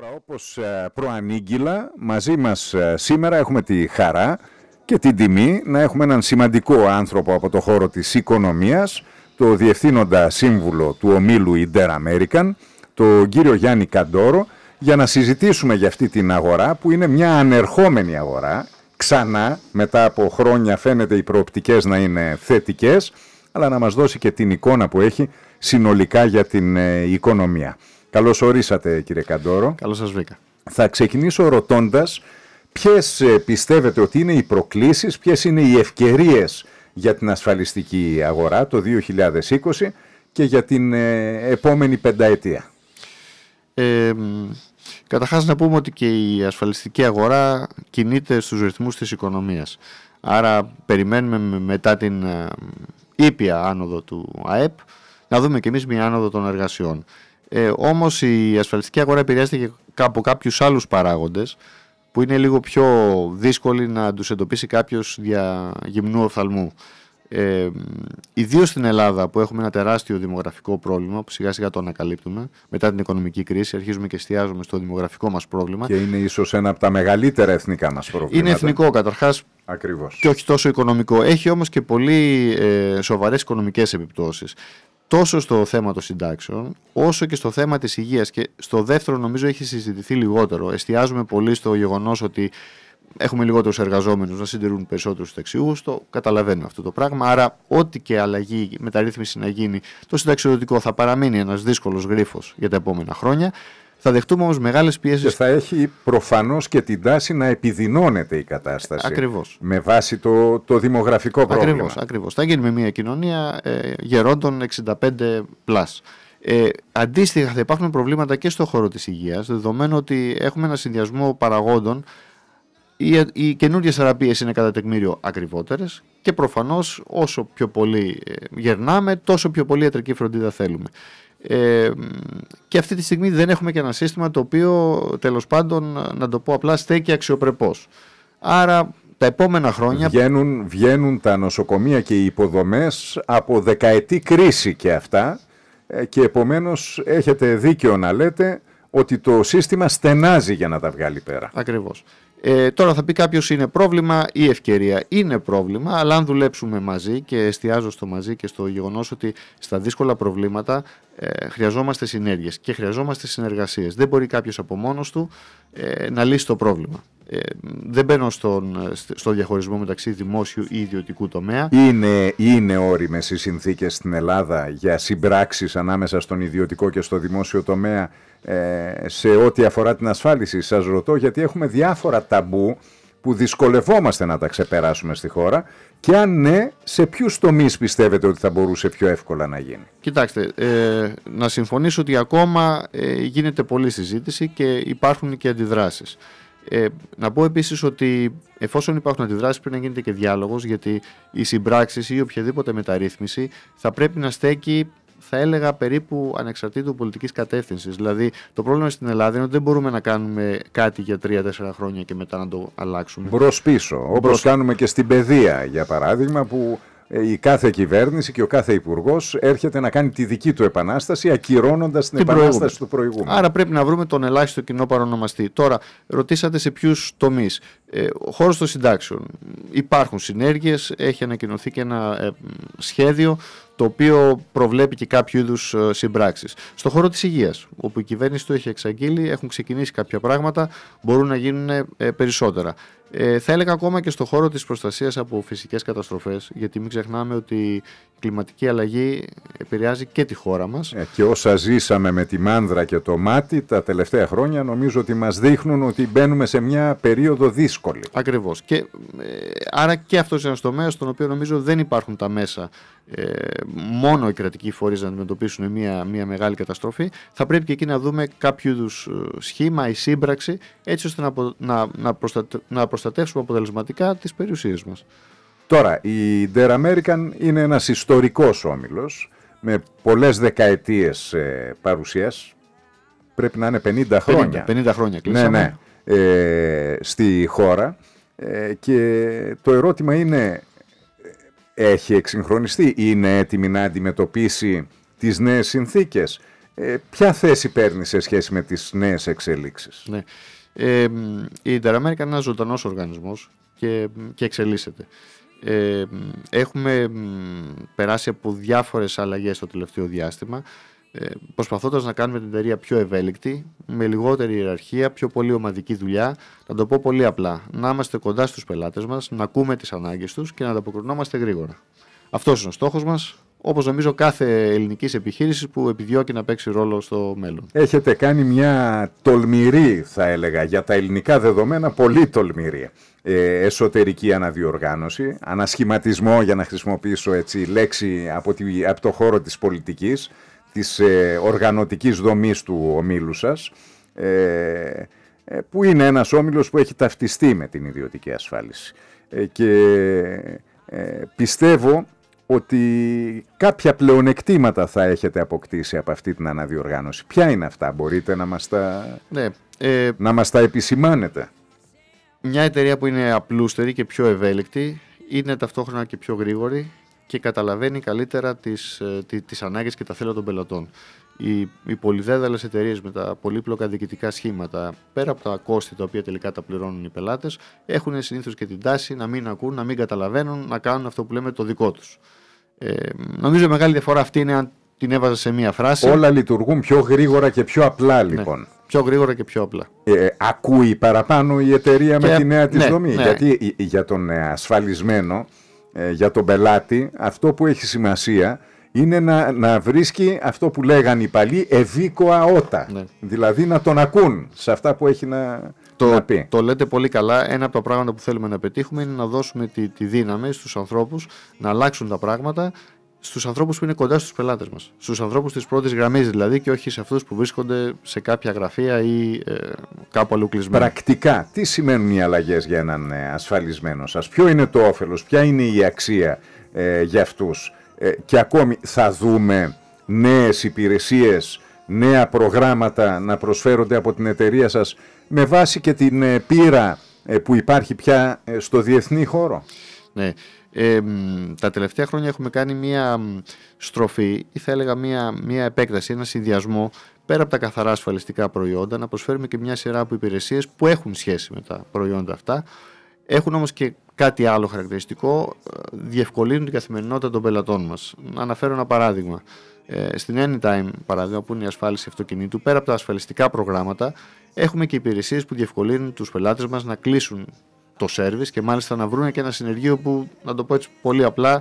Τώρα όπως ε, προανήγγυλα μαζί μας ε, σήμερα έχουμε τη χαρά και την τιμή να έχουμε έναν σημαντικό άνθρωπο από το χώρο της οικονομίας το Διευθύνοντα Σύμβουλο του Ομίλου Ιντέρ American τον κύριο Γιάννη Καντόρο για να συζητήσουμε για αυτή την αγορά που είναι μια ανερχόμενη αγορά ξανά μετά από χρόνια φαίνεται οι προοπτικές να είναι θετικές αλλά να μας δώσει και την εικόνα που έχει συνολικά για την ε, οικονομία. Καλώς ορίσατε, κύριε Καντόρο. Καλώς σας βρήκα. Θα ξεκινήσω ρωτώντας ποιες ε, πιστεύετε ότι είναι οι προκλήσεις, ποιες είναι οι ευκαιρίες για την ασφαλιστική αγορά το 2020 και για την ε, επόμενη πενταετία. Ε, να πούμε ότι και η ασφαλιστική αγορά κινείται στους ρυθμούς της οικονομίας. Άρα περιμένουμε μετά την ε, ήπια άνοδο του ΑΕΠ να δούμε και εμείς μια άνοδο των εργασιών. Ε, Όμως η ασφαλιστική αγορά επηρεάζεται και από κάποιους άλλους παράγοντες που είναι λίγο πιο δύσκολοι να τους εντοπίσει κάποιος για γυμνού οφθαλμού. Ε, Ιδίως στην Ελλάδα που έχουμε ένα τεράστιο δημογραφικό πρόβλημα που σιγά σιγά το ανακαλύπτουμε μετά την οικονομική κρίση, αρχίζουμε και εστιάζουμε στο δημογραφικό μας πρόβλημα. Και είναι ίσως ένα από τα μεγαλύτερα εθνικά μας προβλήματα. Είναι εθνικό καταρχάς. Ακριβώς. Και όχι τόσο οικονομικό. Έχει όμως και πολύ ε, σοβαρές οικονομικές επιπτώσεις τόσο στο θέμα των συντάξεων, όσο και στο θέμα της υγείας και στο δεύτερο νομίζω έχει συζητηθεί λιγότερο. Εστιάζουμε πολύ στο γεγονός ότι έχουμε λιγότερους εργαζόμενους να συντηρούν περισσότερους συνταξιούς. το καταλαβαίνουμε αυτό το πράγμα. Άρα ό,τι και αλλαγή, μεταρρύθμιση να γίνει, το συνταξιδοτικό θα παραμείνει ένας δύσκολος γρίφος για τα επόμενα χρόνια. Θα δεχτούμε όμως μεγάλες πιέσεις. Και θα έχει προφανώς και την τάση να επιδεινώνεται η κατάσταση. Ακριβώς. Με βάση το, το δημογραφικό πρόβλημα. Ακριβώς. Θα γίνουμε μια κοινωνία ε, γερόντων 65 Ε, αντίστοιχα, θα υπάρχουν προβλήματα και στον χώρο της υγείας, δεδομένου ότι έχουμε ένα συνδυασμό παραγόντων. Οι, οι καινούργιες θεραπείες είναι κατά τεκμήριο ακριβότερες και προφανώς όσο πιο πολύ ε, γερνάμε, τόσο πιο πολύ ιατρική φροντίδα θέλουμε. Ε, και αυτή τη στιγμή δεν έχουμε και ένα σύστημα το οποίο τέλος πάντων να το πω απλά στέκει αξιοπρεπώς. Άρα τα επόμενα χρόνια... Βγαίνουν, βγαίνουν τα νοσοκομεία και οι υποδομές από δεκαετή κρίση και αυτά ε, και επομένως έχετε δίκιο να λέτε ότι το σύστημα στενάζει για να τα βγάλει πέρα. Ακριβώς. Ε, τώρα θα πει κάποιος είναι πρόβλημα ή ευκαιρία. Είναι πρόβλημα, αλλά αν δουλέψουμε μαζί και εστιάζω στο μαζί και στο γεγονός ότι στα δύσκολα προβλήματα ε, χρειαζόμαστε συνέργειες και χρειαζόμαστε συνεργασίες. Δεν μπορεί κάποιος από μόνος του ε, να λύσει το πρόβλημα. Ε, δεν μπαίνω στον, στο διαχωρισμό μεταξύ δημόσιου ή ιδιωτικού τομέα. Είναι, είναι όριμες οι συνθήκες στην Ελλάδα για συμπράξεις ανάμεσα στον ιδιωτικό και στο δημόσιο τομέα ε, σε ό,τι αφορά την ασφάλιση. Σας ρωτώ γιατί έχουμε διάφορα ταμπού που δυσκολευόμαστε να τα ξεπεράσουμε στη χώρα και αν ναι, σε ποιους τομείς πιστεύετε ότι θα μπορούσε πιο εύκολα να γίνει. Κοιτάξτε, ε, να συμφωνήσω ότι ακόμα ε, γίνεται πολλή συζήτηση και υπάρχουν και αντιδράσεις. Ε, να πω επίσης ότι εφόσον υπάρχουν αντιδράσεις πρέπει να γίνεται και διάλογος γιατί οι συμπράξεις ή οποιαδήποτε μεταρρύθμιση θα πρέπει να στέκει θα έλεγα περίπου ανεξαρτήτου πολιτικής κατεύθυνσης. Δηλαδή, το πρόβλημα στην Ελλάδα είναι ότι δεν μπορούμε να κάνουμε κάτι για τρία-τέσσερα χρόνια και μετά να το αλλάξουμε. Μπρος πίσω. Όπως κάνουμε και στην παιδεία, για παράδειγμα, που ε, η κάθε κυβέρνηση και ο κάθε υπουργός έρχεται να κάνει τη δική του επανάσταση, ακυρώνοντας την, επανάσταση του προηγούμενου. Άρα πρέπει να βρούμε τον ελάχιστο κοινό παρονομαστή. Τώρα, ρωτήσατε σε ποιους τομείς. Ε, ο χώρος των συντάξεων. Υπάρχουν συνέργειες, έχει ανακοινωθεί και ένα ε, σχέδιο το οποίο προβλέπει και κάποιο είδους ε, συμπράξεις. Στον χώρο της υγείας, όπου η κυβέρνηση το έχει εξαγγείλει, έχουν ξεκινήσει κάποια πράγματα, μπορούν να γίνουν περισσότερα. Ε, θα έλεγα ακόμα και στον χώρο της προστασίας από φυσικές καταστροφές, γιατί μην ξεχνάμε ότι η κλιματική αλλαγή επηρεάζει και τη χώρα μας. Ε, και όσα ζήσαμε με τη μάνδρα και το μάτι τα τελευταία χρόνια νομίζω ότι μας δείχνουν ότι μπαίνουμε σε μια περίοδο δύσκολη. Ακριβώς. Και, ε, άρα και αυτός είναι ένας τομέας στον οποίο νομίζω δεν υπάρχουν τα μέσα ε, μόνο οι κρατικοί φορείς να αντιμετωπίσουν μια, μια μεγάλη καταστροφή θα πρέπει και εκεί να δούμε κάποιο είδους ε, σχήμα ή σύμπραξη έτσι ώστε να, να, να, προστατε, να προστατεύσουμε αποτελεσματικά τις περιουσίες μας. Τώρα, η Der American είναι ένας ιστορικός όμιλος με πολλές δεκαετίες ε, παρουσίας πρέπει να είναι 50 χρόνια 50, χρόνια ναι, κλείσαμε ναι, ναι, ε, στη χώρα ε, και το ερώτημα είναι έχει εξυγχρονιστεί, είναι έτοιμη να αντιμετωπίσει τις νέες συνθήκες. Ε, ποια θέση παίρνει σε σχέση με τις νέες εξελίξεις. Ναι. Ε, η Interamerica είναι ένας ζωντανός οργανισμός και, και εξελίσσεται. Ε, έχουμε περάσει από διάφορες αλλαγές το τελευταίο διάστημα. Ε, προσπαθώντας να κάνουμε την εταιρεία πιο ευέλικτη, με λιγότερη ιεραρχία, πιο πολύ ομαδική δουλειά. Να το πω πολύ απλά. Να είμαστε κοντά στους πελάτες μας, να ακούμε τις ανάγκες τους και να ανταποκρινόμαστε γρήγορα. Αυτός είναι ο στόχος μας. Όπως νομίζω κάθε ελληνικής επιχείρησης που επιδιώκει να παίξει ρόλο στο μέλλον. Έχετε κάνει μια τολμηρή, θα έλεγα, για τα ελληνικά δεδομένα, πολύ τολμηρή ε, εσωτερική αναδιοργάνωση, ανασχηματισμό, για να χρησιμοποιήσω έτσι λέξη από, τη, από το χώρο της πολιτικής, της ε, οργανωτικής δομής του ομίλου σας, ε, ε, που είναι ένας όμιλος που έχει ταυτιστεί με την ιδιωτική ασφάλιση. Ε, και πιστεύω ότι κάποια πλεονεκτήματα θα έχετε αποκτήσει από αυτή την αναδιοργάνωση. Ποια είναι αυτά, μπορείτε να μας τα, ναι, να μας τα επισημάνετε. Μια εταιρεία που είναι απλούστερη και πιο ευέλικτη, είναι ταυτόχρονα και πιο γρήγορη, και καταλαβαίνει καλύτερα τις, ε, τις ανάγκες και τα θέλω των πελατών. Οι, οι πολυδέδαλες εταιρείες με τα πολύπλοκα διοικητικά σχήματα, πέρα από τα κόστη τα οποία τελικά τα πληρώνουν οι πελάτες, έχουν συνήθως και την τάση να μην ακούν, να μην καταλαβαίνουν, να κάνουν αυτό που λέμε το δικό τους. Ε, νομίζω μεγάλη διαφορά αυτή είναι αν την έβαζα σε μία φράση. Όλα λειτουργούν πιο γρήγορα και πιο απλά ναι, λοιπόν. πιο γρήγορα και πιο απλά. Ε, ε, ακούει παραπάνω η εταιρεία με τη νέα ναι, της δομή. Ναι. Γιατί για τον ασφαλισμένο ε, για τον πελάτη, αυτό που έχει σημασία είναι να, να βρίσκει αυτό που λέγανε οι παλιοί ευήκοα ότα. Ναι. Δηλαδή να τον ακούν σε αυτά που έχει να, το, πει. Το λέτε πολύ καλά. Ένα από τα πράγματα που θέλουμε να πετύχουμε είναι να δώσουμε τη, τη δύναμη στους ανθρώπους να αλλάξουν τα πράγματα, στους ανθρώπους που είναι κοντά στους πελάτες μας. Στους ανθρώπους της πρώτης γραμμής δηλαδή και όχι σε αυτούς που βρίσκονται σε κάποια γραφεία ή ε, κάπου αλλού κλεισμένοι. Πρακτικά, τι σημαίνουν οι αλλαγές για έναν ε, ασφαλισμένο σας, Ποιο είναι το όφελος, Ποια είναι η αξία ε, για αυτούς, ε, Και ακόμη, θα δούμε νέες υπηρεσίες, νέα προγράμματα να προσφέρονται από την εταιρεία σας με βάση και την ε, πείρα που υπάρχει πια στο διεθνή χώρο. Ναι. Ε, τα τελευταία χρόνια έχουμε κάνει μία στροφή ή θα έλεγα μία, μία επέκταση, ένα συνδυασμό πέρα από τα καθαρά ασφαλιστικά προϊόντα να προσφέρουμε και μια σειρά από υπηρεσίες που έχουν σχέση με τα προϊόντα αυτά έχουν όμως και κάτι άλλο χαρακτηριστικό ε, διευκολύνουν την καθημερινότητα των πελατών μας. Να αναφέρω ένα παράδειγμα. Ε, στην Anytime, παράδειγμα, που είναι η ασφάλιση αυτοκινήτου, πέρα από τα ασφαλιστικά προγράμματα, έχουμε και υπηρεσίες που διευκολύνουν τους πελάτες μας να κλείσουν το σερβις και μάλιστα να βρουν και ένα συνεργείο που, να το πω έτσι πολύ απλά,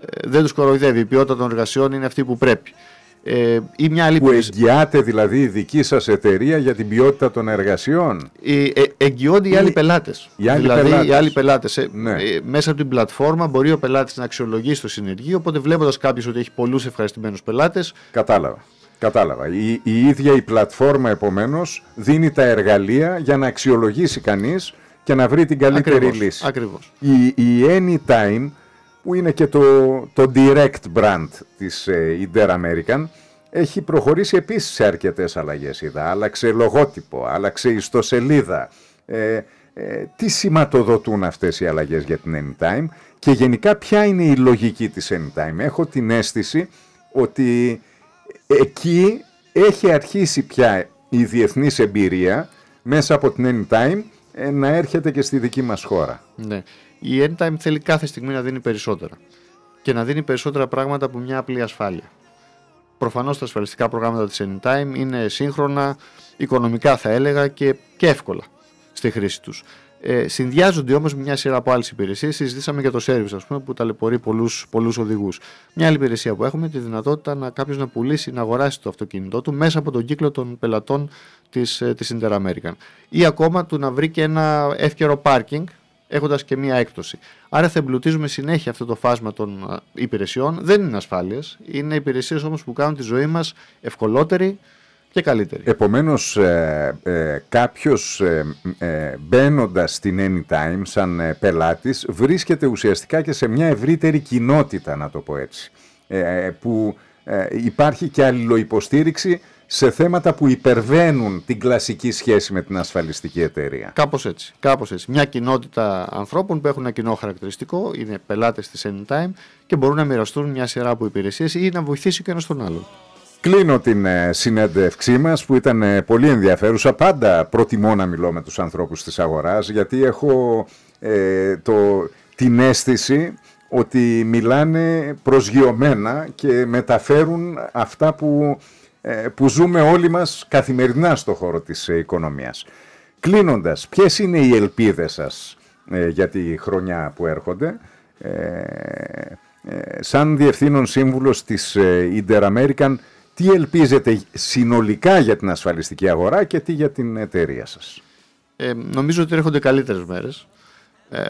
ε, δεν τους κοροϊδεύει. Η ποιότητα των εργασιών είναι αυτή που πρέπει. Ε, ή μια άλλη που εγγυάται δηλαδή μια που εγγυαται δηλαδη η δικη σας εταιρεία για την ποιότητα των εργασιών. Ε, εγγυώνται οι άλλοι πελάτες. Οι άλλοι δηλαδή, πελάτες. Ε, ναι. ε, μέσα από την πλατφόρμα μπορεί ο πελάτης να αξιολογήσει το συνεργείο, οπότε βλέποντας κάποιος ότι έχει πολλούς ευχαριστημένους πελάτες. Κατάλαβα. Κατάλαβα. Η, η ίδια η πλατφόρμα επομένως δίνει τα εργαλεία για να αξιολογήσει κανείς και να βρει την καλύτερη ακριβώς, λύση. Ακριβώς. Η, Anytime που είναι και το, το direct brand της ε, Inter-American έχει προχωρήσει επίσης σε αρκετές αλλαγές. Είδα. Άλλαξε λογότυπο, άλλαξε ιστοσελίδα. Ε, ε, τι σηματοδοτούν αυτές οι αλλαγές για την Anytime και γενικά ποια είναι η λογική της Anytime. Έχω την αίσθηση ότι εκεί έχει αρχίσει πια η διεθνής εμπειρία μέσα από την Anytime ε, να έρχεται και στη δική μας χώρα. Ναι. Η Anytime θέλει κάθε στιγμή να δίνει περισσότερα και να δίνει περισσότερα πράγματα από μια απλή ασφάλεια. Προφανώς τα ασφαλιστικά προγράμματα της Anytime είναι σύγχρονα, οικονομικά θα έλεγα και, και εύκολα στη χρήση τους. Ε, συνδυάζονται όμως με μια σειρά από άλλες υπηρεσίες. Συζητήσαμε για το service, ας πούμε, που ταλαιπωρεί πολλούς οδηγούς. Μια άλλη υπηρεσία που έχουμε τη δυνατότητα να κάποιος να πουλήσει, να αγοράσει το αυτοκίνητό του μέσα από τον κύκλο των πελατών της της ε, Interamerican. Ή ακόμα του να βρει και ένα εύκαιρο πάρκινγκ έχοντας και μία έκπτωση. Άρα θα εμπλουτίζουμε συνέχεια αυτό το φάσμα των ε, υπηρεσιών. Δεν είναι ασφάλειες, είναι υπηρεσίες όμως που κάνουν τη ζωή μας ευκολότερη, και καλύτερη. Επομένως, ε, ε, κάποιος ε, ε μπαίνοντας στην Anytime σαν ε, πελάτης, βρίσκεται ουσιαστικά και σε μια ευρύτερη κοινότητα, να το πω έτσι. Ε, που υπάρχει και αλληλοϊποστήριξη σε θέματα που υπερβαίνουν την κλασική σχέση με την ασφαλιστική εταιρεία. Κάπως έτσι. Κάπως έτσι. Μια κοινότητα ανθρώπων που έχουν ένα κοινό χαρακτηριστικό, είναι πελάτες της Anytime και μπορούν να μοιραστούν μια σειρά από υπηρεσίες ή να βοηθήσει και ένας τον άλλον. Κλείνω την ε, συνέντευξή μας που ήταν ε, πολύ ενδιαφέρουσα. Πάντα προτιμώ να μιλώ με τους ανθρώπους της αγοράς γιατί έχω ε, το, την αίσθηση ότι μιλάνε προσγειωμένα και μεταφέρουν αυτά που, που ζούμε όλοι μας καθημερινά στο χώρο της οικονομίας. Κλείνοντας, ποιες είναι οι ελπίδες σας για τη χρονιά που έρχονται. σαν Διευθύνων Σύμβουλος της Inter τι ελπίζετε συνολικά για την ασφαλιστική αγορά και τι για την εταιρεία σας. Ε, νομίζω ότι έρχονται καλύτερες μέρες. Ε,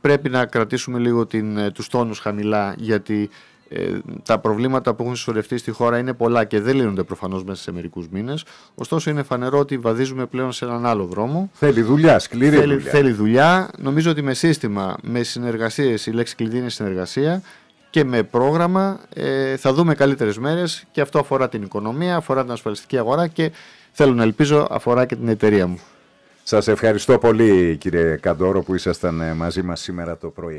πρέπει να κρατήσουμε λίγο την, ε, τους τόνους χαμηλά γιατί ε, τα προβλήματα που έχουν συσσωρευτεί στη χώρα είναι πολλά και δεν λύνονται προφανώς μέσα σε μερικούς μήνες. Ωστόσο, είναι φανερό ότι βαδίζουμε πλέον σε έναν άλλο δρόμο. Θέλει δουλειά, σκληρή θέλει, δουλειά. Θέλει δουλειά. Νομίζω ότι με σύστημα, με συνεργασίες, η λέξη κλειδί είναι συνεργασία, και με πρόγραμμα ε, θα δούμε καλύτερες μέρες και αυτό αφορά την οικονομία, αφορά την ασφαλιστική αγορά και θέλω να ελπίζω αφορά και την εταιρεία μου. Σας ευχαριστώ πολύ κύριε Καντόρο που ήσασταν ε, μαζί μας σήμερα το πρωί.